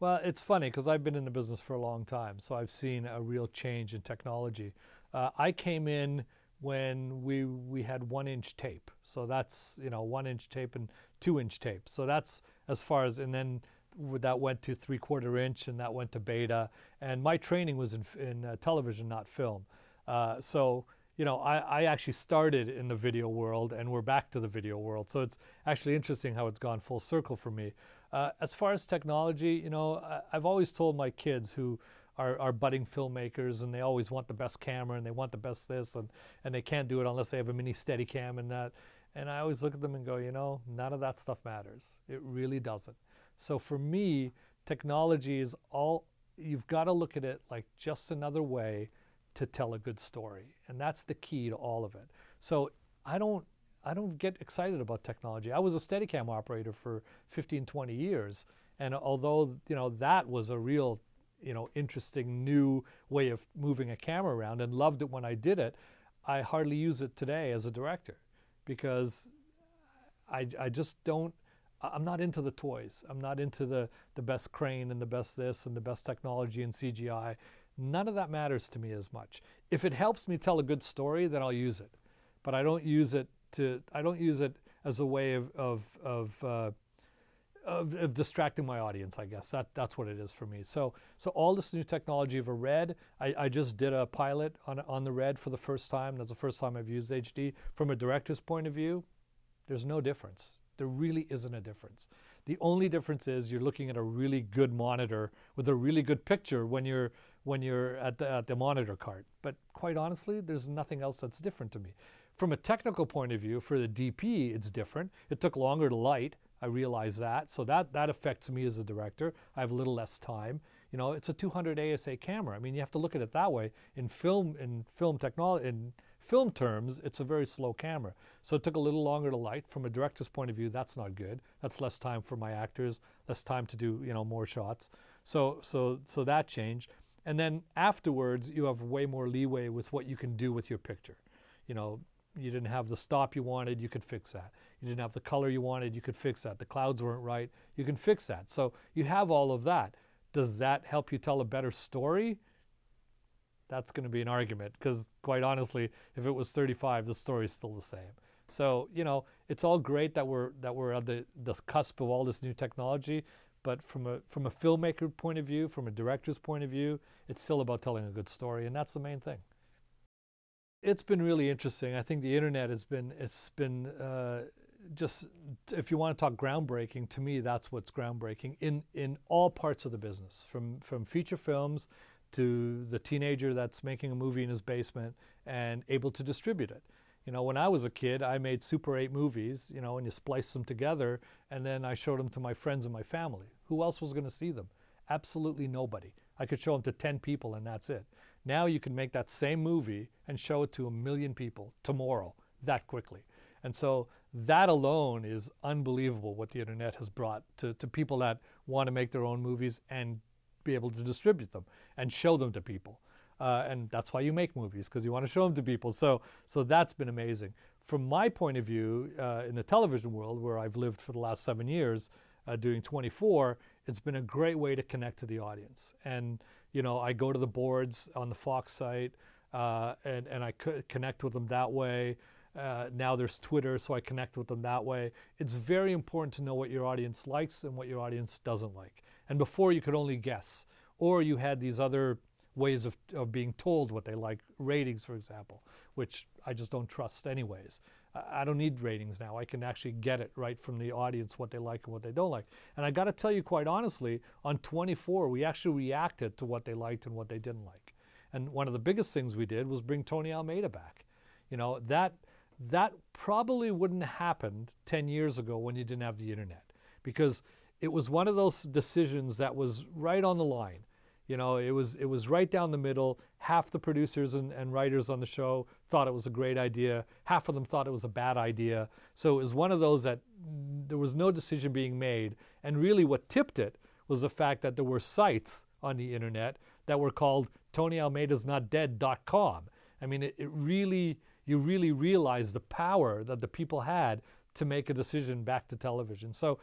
Well, it's funny because I've been in the business for a long time, so I've seen a real change in technology. Uh, I came in when we we had one inch tape, so that's you know one inch tape and two inch tape, so that's as far as and then that went to three quarter inch and that went to beta. And my training was in, in uh, television, not film. Uh, so you know, I, I actually started in the video world and we're back to the video world. So it's actually interesting how it's gone full circle for me. Uh, as far as technology, you know, I, have always told my kids who are, are, budding filmmakers and they always want the best camera and they want the best this and, and they can't do it unless they have a mini steady cam and that. And I always look at them and go, you know, none of that stuff matters. It really doesn't. So for me, technology is all, you've got to look at it like just another way to tell a good story. And that's the key to all of it. So I don't I don't get excited about technology. I was a Steadicam operator for 15, 20 years, and although you know that was a real, you know, interesting new way of moving a camera around, and loved it when I did it, I hardly use it today as a director, because I I just don't. I'm not into the toys. I'm not into the the best crane and the best this and the best technology and CGI. None of that matters to me as much. If it helps me tell a good story, then I'll use it. But I don't use it to I don't use it as a way of of of, uh, of of, distracting my audience. I guess that that's what it is for me. So so all this new technology of a red, I, I just did a pilot on on the red for the first time. That's the first time I've used HD. From a director's point of view, there's no difference. There really isn't a difference. The only difference is you're looking at a really good monitor with a really good picture when you're when you're at the, at the monitor cart. But quite honestly, there's nothing else that's different to me. From a technical point of view, for the DP, it's different. It took longer to light. I realize that. So that, that affects me as a director. I have a little less time. You know, it's a 200 ASA camera. I mean, you have to look at it that way. In film, in film technology, in film terms, it's a very slow camera. So it took a little longer to light. From a director's point of view, that's not good. That's less time for my actors, less time to do, you know, more shots. So, so, so that changed. And then afterwards, you have way more leeway with what you can do with your picture. You know, you didn't have the stop you wanted, you could fix that. You didn't have the color you wanted, you could fix that. The clouds weren't right, you can fix that. So you have all of that. Does that help you tell a better story? That's going to be an argument because, quite honestly, if it was 35, the story's still the same. So you know, it's all great that we're that we're at the, the cusp of all this new technology, but from a from a filmmaker point of view, from a director's point of view, it's still about telling a good story, and that's the main thing it's been really interesting. I think the internet has been it's been uh, just if you want to talk groundbreaking, to me that's what's groundbreaking in in all parts of the business, from from feature films to the teenager that's making a movie in his basement and able to distribute it. You know, when I was a kid, I made Super 8 movies, you know, and you spliced them together, and then I showed them to my friends and my family. Who else was going to see them? Absolutely nobody. I could show them to 10 people, and that's it. Now you can make that same movie and show it to a million people tomorrow that quickly. And so that alone is unbelievable what the internet has brought to, to people that want to make their own movies and be able to distribute them and show them to people. Uh, and that's why you make movies because you want to show them to people. So, so that's been amazing. From my point of view, uh, in the television world where I've lived for the last seven years, uh, doing 24, it's been a great way to connect to the audience. And you know, I go to the boards on the Fox site, uh, and and I connect with them that way. Uh, now there's Twitter, so I connect with them that way. It's very important to know what your audience likes and what your audience doesn't like. And before you could only guess, or you had these other ways of, of being told what they like, ratings, for example, which I just don't trust anyways. I don't need ratings now. I can actually get it right from the audience what they like and what they don't like. And I got to tell you quite honestly, on 24, we actually reacted to what they liked and what they didn't like. And one of the biggest things we did was bring Tony Almeida back. You know, that that probably wouldn't have happened 10 years ago when you didn't have the internet because it was one of those decisions that was right on the line. You know, it was it was right down the middle. Half the producers and, and writers on the show thought it was a great idea. Half of them thought it was a bad idea. So it was one of those that there was no decision being made. And really, what tipped it was the fact that there were sites on the internet that were called TonyAlmeida'sNotDead.com. I mean, it, it really you really realize the power that the people had to make a decision back to television. So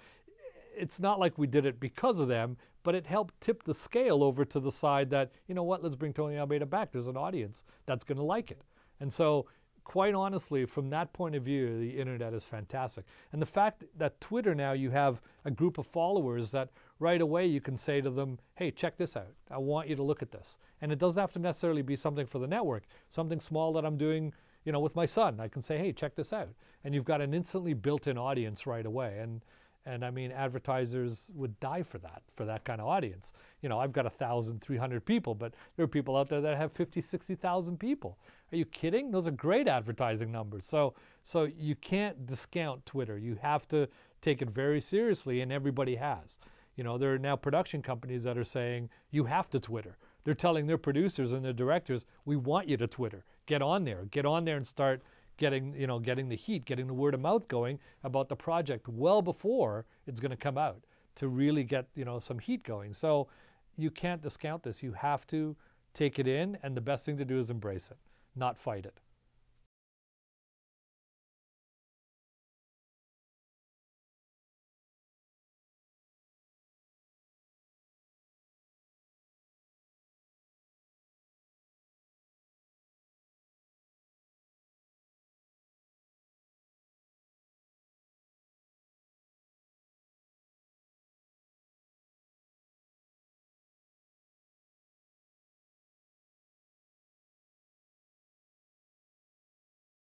it's not like we did it because of them but it helped tip the scale over to the side that, you know what, let's bring Tony Almeida back. There's an audience that's going to like it. And so, quite honestly, from that point of view, the internet is fantastic. And the fact that Twitter now you have a group of followers that right away you can say to them, hey, check this out. I want you to look at this. And it doesn't have to necessarily be something for the network, something small that I'm doing you know, with my son. I can say, hey, check this out. And you've got an instantly built in audience right away. And and I mean, advertisers would die for that, for that kind of audience. You know, I've got 1,300 people, but there are people out there that have 50, 60,000 people. Are you kidding? Those are great advertising numbers. So, so you can't discount Twitter. You have to take it very seriously, and everybody has. You know, there are now production companies that are saying, you have to Twitter. They're telling their producers and their directors, we want you to Twitter. Get on there. Get on there and start – getting, you know, getting the heat, getting the word of mouth going about the project well before it's going to come out to really get, you know, some heat going. So you can't discount this. You have to take it in, and the best thing to do is embrace it, not fight it.